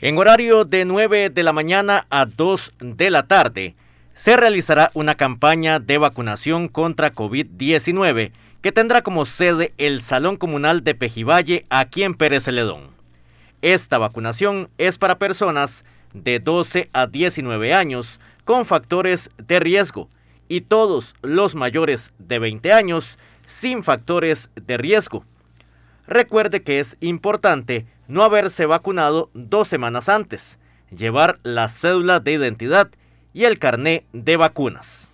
En horario de 9 de la mañana a 2 de la tarde, se realizará una campaña de vacunación contra COVID-19 que tendrá como sede el Salón Comunal de Pejivalle aquí en Pérez Celedón. Esta vacunación es para personas de 12 a 19 años con factores de riesgo y todos los mayores de 20 años sin factores de riesgo. Recuerde que es importante no haberse vacunado dos semanas antes, llevar la cédula de identidad y el carné de vacunas.